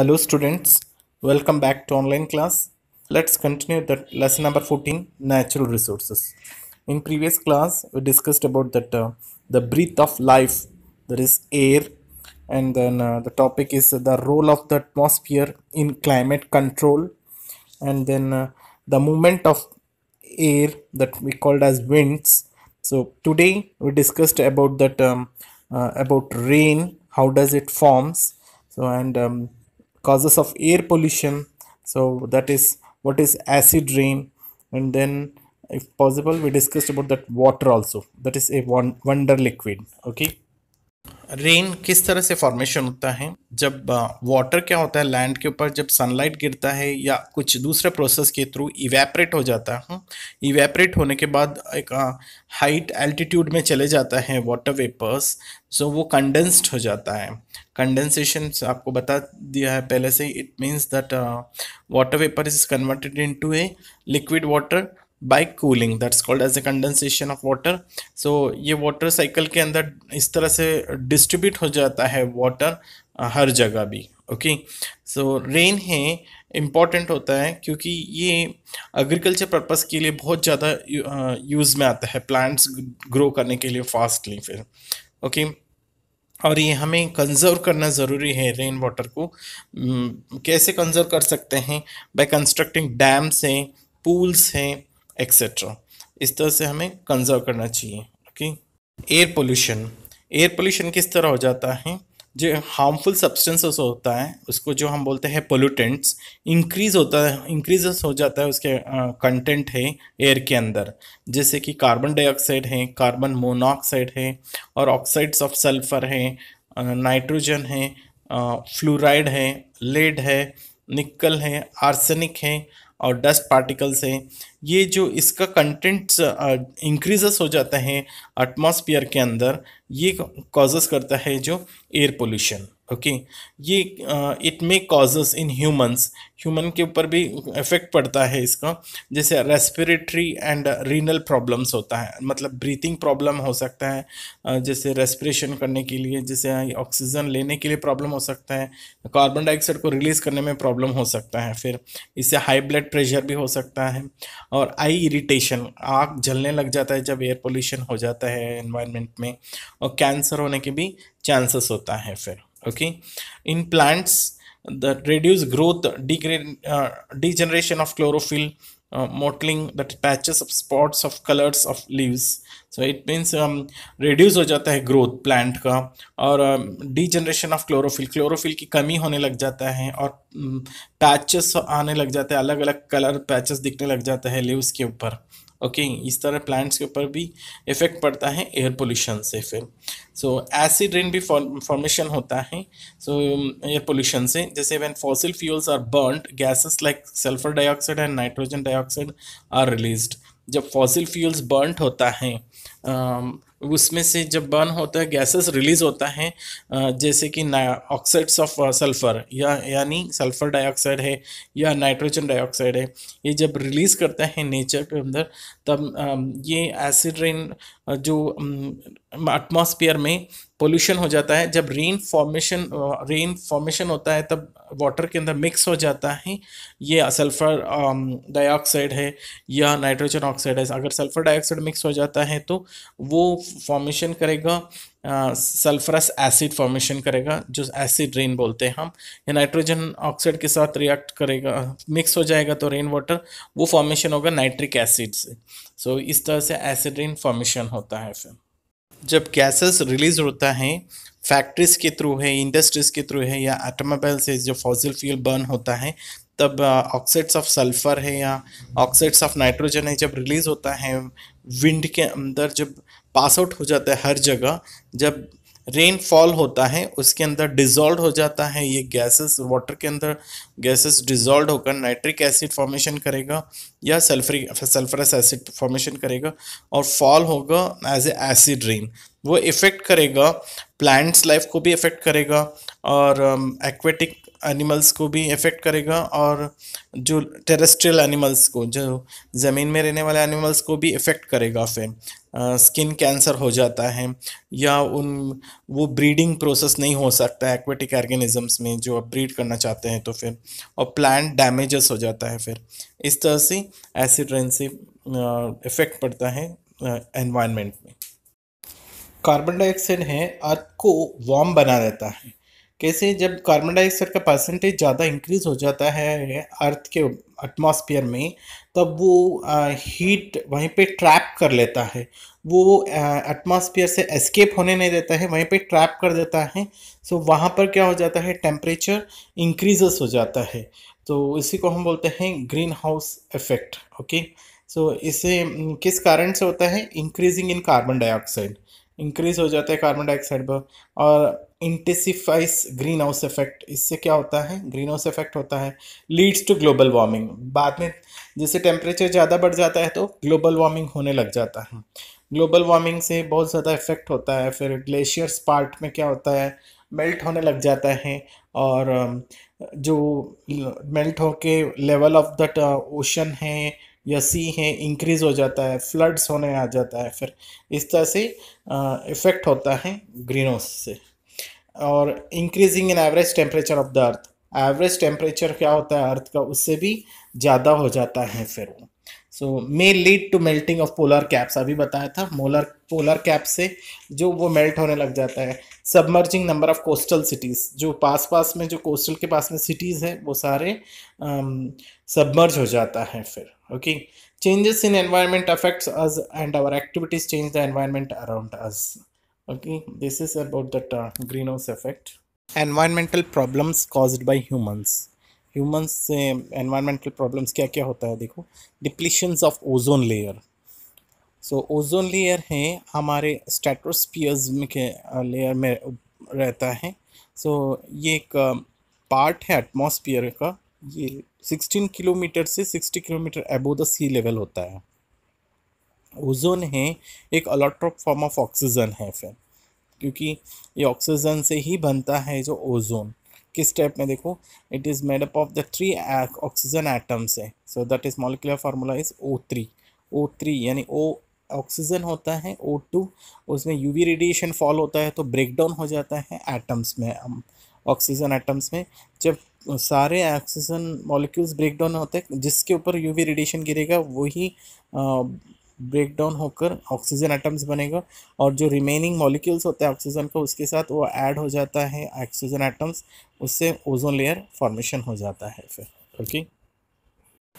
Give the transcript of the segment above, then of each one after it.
Hello students, welcome back to online class. Let's continue the lesson number 14, natural resources. In previous class, we discussed about that uh, the breath of life, there is air and then uh, the topic is the role of the atmosphere in climate control and then uh, the movement of air that we called as winds. So today we discussed about that um, uh, about rain, how does it forms. So and um, causes of air pollution so that is what is acid rain and then if possible we discussed about that water also that is a one wonder liquid okay rain किस तरह से formation होता है जब water क्या होता है land के ऊपर जब सनलाइट गिरता है या कुछ दूसरे प्रोसेस के थ्रू इवेपरेट हो जाता है इवेपरेट हम्म, होने के बाद एक हाइट एल्टीट्यूड में चले जाता है वाटर वेपर्स सो वो कंडेंस्ड हो जाता है कंडेंसेशन आपको बता दिया है पहले से it means that water vapour is converted into a liquid water by cooling that's called as a condensation of water so ये वाटर साइकिल के अंदर इस तरह से डिस्ट्रीब्यूट हो जाता है वाटर हर जगह भी ओके सो रेन है इम्पॉर्टेंट होता है क्योंकि ये एग्रीकल्चर पर्पस के लिए बहुत ज़्यादा यूज़ में आता है प्लांट्स ग्रो करने के लिए फास्टली फिर ओके okay? और ये हमें कंजर्व करना ज़रूरी है रेन वाटर को कैसे कंजर्व कर सकते हैं बाय कंस्ट्रक्टिंग डैम्स हैं पूल्स हैं एक्सेट्रा इस तरह से हमें कंजर्व करना चाहिए okay air pollution air pollution किस तरह हो जाता है जो हार्मफुल सब्सटेंसेस होता है उसको जो हम बोलते हैं पोल्यूटेंट्स इंक्रीज होता है इंक्रीजेस हो जाता है उसके कंटेंट है एयर के अंदर जैसे कि कार्बन डाइऑक्साइड है कार्बन मोनोऑक्साइड है और ऑक्साइड्स ऑफ सल्फर है नाइट्रोजन है फ्लोराइड है लेड है निकल है आर्सेनिक है और डस्ट पार्टिकल्स हैं ये जो इसका कंटेंट्स इंक्रीजेस हो जाता है एटमॉस्फेयर के अंदर ये कॉजस करता है जो एयर पोल्यूशन ओके okay. ये it may causes in humans human के ऊपर भी इफेक्ट पड़ता है इसका जैसे रेस्पिरेटरी एंड रीनल प्रॉब्लम्स होता है मतलब ब्रीथिंग प्रॉब्लम हो सकता है जैसे रेस्पिरेशन करने के लिए जैसे ऑक्सीजन लेने के लिए प्रॉब्लम हो सकता है कार्बन डाइऑक्साइड को रिलीज़ करने में प्रॉब्लम हो सकता है फिर इससे हाई ब्लड प्रेशर भी हो सकता है और आई इरीटेशन आग जलने लग जाता है जब एयर पोल्यूशन हो जाता है इन्वायरमेंट में और कैंसर होने के भी चांसेस होता है फिर okay in plants that reduce growth degrade uh, degeneration of chlorophyll uh, mottling that patches of spots of colors of leaves so it means um, reduce हो जाता है growth plant का और डीजनरेशन ऑफ क्लोरोफिल chlorophyll की कमी होने लग जाता है और पैचेस um, आने लग जाते हैं अलग अलग color patches दिखने लग जाते हैं leaves के ऊपर ओके okay, इस तरह प्लांट्स के ऊपर भी इफेक्ट पड़ता है एयर पोल्यूशन से फिर सो एसिड रेन भी फॉर्मेशन होता है सो एयर पोल्यूशन से जैसे when fossil fuels are burn gases like sulphur dioxide and nitrogen dioxide are release जब फॉसिल फ्यूल्स बर्न होता है उसमें से जब बर्न होता है गैसेस रिलीज होता है जैसे कि ऑक्साइड्स ऑफ सल्फ़र या यानी सल्फ़र डाइऑक्साइड है या नाइट्रोजन डाइऑक्साइड है ये जब रिलीज़ करता है नेचर के अंदर तब ये एसिड रेन जो एटमॉस्फेयर में पोल्यूशन हो जाता है जब रेन फॉर्मेशन रेन फॉर्मेशन होता है तब वाटर के अंदर मिक्स हो जाता है ये सल्फ़र डाइऑक्साइड है या नाइट्रोजन ऑक्साइड है अगर सल्फ़र डाइऑक्साइड मिक्स हो जाता है तो वो फॉर्मेशन करेगा सल्फरस एसिड फॉर्मेशन करेगा जो एसिड रेन बोलते हैं हम या नाइट्रोजन ऑक्साइड के साथ रिएक्ट करेगा मिक्स हो जाएगा तो रेन वाटर वो फॉर्मेशन होगा नाइट्रिक एसिड से सो so, इस तरह से एसिड रेन फॉर्मेशन होता है फिर जब गैसेस रिलीज होता है फैक्ट्रीज के थ्रू है इंडस्ट्रीज के थ्रू है या ऑटोमोबाइल से जो फॉसिल फ्यूल बर्न होता है तब ऑक्साइड्स ऑफ सल्फर है या ऑक्साइड्स ऑफ नाइट्रोजन है जब रिलीज़ होता है विंड के अंदर जब पास आउट हो जाता है हर जगह जब रेनफॉल होता है उसके अंदर डिजॉल्व हो जाता है ये गैसेस वाटर के अंदर गैसेस डिजोल्व होकर नाइट्रिक एसिड फॉर्मेशन करेगा या सल्फरिक सल्फरस एसिड फॉर्मेशन करेगा और फॉल होगा एज ए एसिड रेन वो इफ़ेक्ट करेगा प्लांट्स लाइफ को भी इफ़ेक्ट करेगा और एक्वेटिक um, एनिमल्स को भी इफ़ेक्ट करेगा और जो टेरेस्ट्रियल एनिमल्स को जो ज़मीन में रहने वाले एनिमल्स को भी इफ़ेक्ट करेगा फिर स्किन कैंसर हो जाता है या उन वो ब्रीडिंग प्रोसेस नहीं हो सकता है एक्वेटिक ऑर्गेनिजम्स में जो आप ब्रीड करना चाहते हैं तो फिर और प्लांट डैमेजेस हो जाता है फिर इस तरह से एसिड रेन से इफ़ेक्ट पड़ता है एनवायरनमेंट में कार्बन डाइऑक्साइड है अर्थ को वार्म बना देता है कैसे जब कार्बन डाइऑक्साइड का परसेंटेज ज़्यादा इंक्रीज हो जाता है अर्थ के एटमॉस्फेयर में तब वो हीट वहीं पे ट्रैप कर लेता है वो एटमॉस्फेयर से एस्केप होने नहीं देता है वहीं पे ट्रैप कर देता है सो so, वहाँ पर क्या हो जाता है टेम्परेचर इंक्रीजस हो जाता है तो इसी को हम बोलते हैं green house effect okay so इसे किस कारण से होता है increasing in carbon dioxide increase हो जाता है कार्बन डाइऑक्साइड पर और इंटेसिफाइज ग्रीन हाउस इफेक्ट इससे क्या होता है ग्रीन हाउस इफेक्ट होता है लीड्स टू ग्लोबल वार्मिंग बाद में जैसे टेम्परेचर ज़्यादा बढ़ जाता है तो ग्लोबल वार्मिंग होने लग जाता है ग्लोबल वार्मिंग से बहुत ज़्यादा इफेक्ट होता है फिर ग्लेशियर्स पार्ट में क्या होता है मेल्ट होने लग जाता है और जो मेल्ट होके लेवल ऑफ दट ओशन है या सी है इंक्रीज़ हो जाता है फ्लड्स होने आ जाता है फिर इस तरह से इफ़ेक्ट होता है ग्रीन हाउस से और increasing in average temperature of the earth average temperature क्या होता है अर्थ का उससे भी ज़्यादा हो जाता है फिर वो so may lead to melting of polar caps अभी बताया था मोलर पोलर कैप से जो वो मेल्ट होने लग जाता है submerging number of coastal cities जो पास पास में जो कोस्टल के पास में सिटीज है वो सारे सबमर्ज um, हो जाता है फिर okay changes in environment affects us and our activities change the environment around us okay this is about that green house effect environmental problems caused by humans humans से environmental problems क्या क्या होता है देखो depletions of ozone layer so ozone layer है हमारे स्टेट्रोस्पियर्स में के लेयर में रहता है सो so, ये एक पार्ट है एटमोसफियर का ये सिक्सटीन किलोमीटर से sixty kilometre above the sea level होता है ओजोन है एक अलॉट्रॉप फॉर्म ऑफ ऑक्सीजन है फिर क्योंकि ये ऑक्सीजन से ही बनता है जो ओजोन किस स्टेप में देखो it is made up of the three oxygen atoms है so that is molecular formula is O three O three यानी ओ ऑक्सीजन होता है ओ टू उसमें यूवी रेडिएशन फॉल होता है तो ब्रेक डाउन हो जाता है एटम्स में ऑक्सीजन um, एटम्स में जब सारे ऑक्सीजन मॉलिक्यूल्स ब्रेक डाउन होते हैं जिसके ऊपर यूवी रेडिएशन गिरेगा वही uh, ब्रेक डाउन होकर ऑक्सीजन एटम्स बनेगा और जो रिमेनिंग मॉलिक्यूल्स होते हैं ऑक्सीजन का उसके साथ वो ऐड हो जाता है ऑक्सीजन एटम्स उससे ओजोन लेयर फॉर्मेशन हो जाता है फिर ओके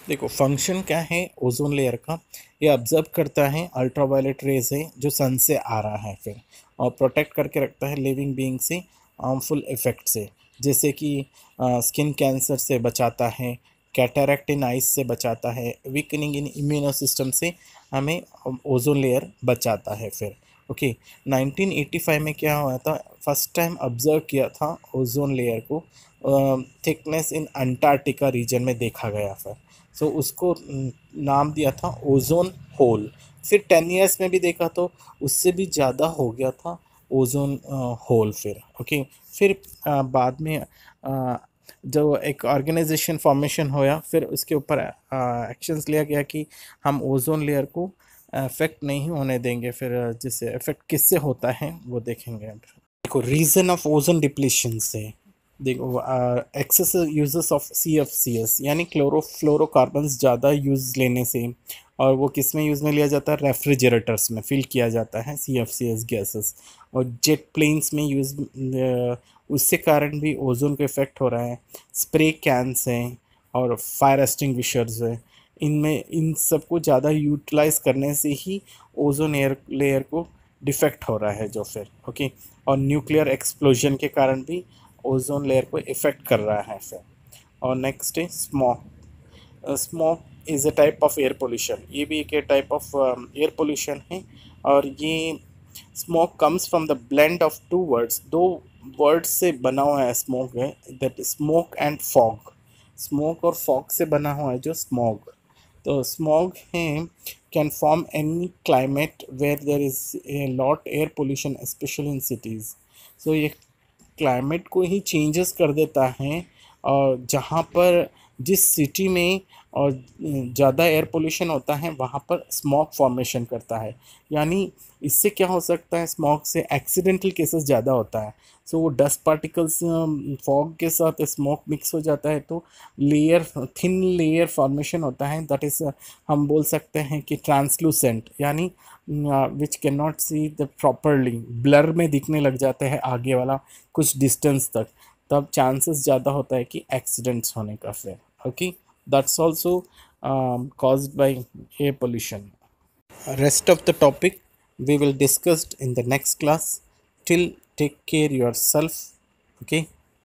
देखो फंक्शन क्या है ओजोन लेयर का ये ऑब्जर्व करता है अल्ट्रावायलेट रेज है जो सन से आ रहा है फिर और प्रोटेक्ट करके रखता है लिविंग बींग से हार्मफुल इफेक्ट से जैसे कि स्किन कैंसर से बचाता है कैटरक्ट इन आइस से बचाता है वीकनिंग इन इम्यूनो सिस्टम से हमें ओजोन लेयर बचाता है फिर ओके okay, 1985 में क्या हुआ था फर्स्ट टाइम ऑब्जर्व किया था ओजोन लेयर को थिकनेस इन अंटार्कटिका रीजन में देखा गया फिर सो so, उसको नाम दिया था ओजोन होल फिर टेन ईयर्स में भी देखा तो उससे भी ज़्यादा हो गया था ओजोन होल फिर ओके okay, फिर आ, बाद में जो एक ऑर्गेनाइजेशन फॉर्मेशन होया फिर उसके ऊपर एक्शंस लिया गया कि हम ओजोन लेयर को इफेक्ट नहीं होने देंगे फिर जिससे इफेक्ट किससे होता है वो देखेंगे देखो रीज़न ऑफ ओजोन डिप्लीशन से देखो excess uses of C F C S यानी क्लोरो फ्लोरोबन ज़्यादा यूज़ लेने से और वो किस में यूज़ में लिया जाता है रेफ्रिजरेटर्स में फिल किया जाता है C F C S gases और जेट प्लेन्स में यूज़ उसके कारण भी ओजोन को इफ़ेक्ट हो रहा है स्प्रे कैंस हैं और फायर विशर्स हैं इनमें इन सबको ज़्यादा यूटिलाइज करने से ही ओजोन एयर लेयर को डिफेक्ट हो रहा है जो फिर ओके और न्यूक्लियर एक्सप्लोजन के कारण भी ओजोन लेयर को इफ़ेक्ट कर रहा है फिर और नेक्स्ट है smog smog is a type of air pollution ये भी एक टाइप ऑफ एयर पोल्यूशन है और ये smog comes from the blend of two words दो वर्ड से बना हुआ है स्मोक है that smoke and fog smoke और फॉग से बना हुआ है जो स्मोक तो स्मोक है can form any climate where there is a lot air pollution special in cities so ये क्लाइमेट को ही चेंजेस कर देता है और जहाँ पर जिस सिटी में और ज़्यादा एयर पोल्यूशन होता है वहाँ पर स्मॉक फॉर्मेशन करता है यानी इससे क्या हो सकता है स्मॉक से एक्सीडेंटल केसेस ज़्यादा होता है सो so, वो डस्ट पार्टिकल्स फॉग के साथ स्मोक मिक्स हो जाता है तो लेयर थिन लेयर फॉर्मेशन होता है दैट इज़ हम बोल सकते हैं कि ट्रांसलूसेंट यानी which can not see the properly blur में दिखने लग जाता है आगे वाला कुछ डिस्टेंस तक तब चांसेस ज़्यादा होता है कि एक्सीडेंट्स होने का फिर okay okay? that's also um, caused by air pollution rest of the topic we will discuss in the next class till take care yourself okay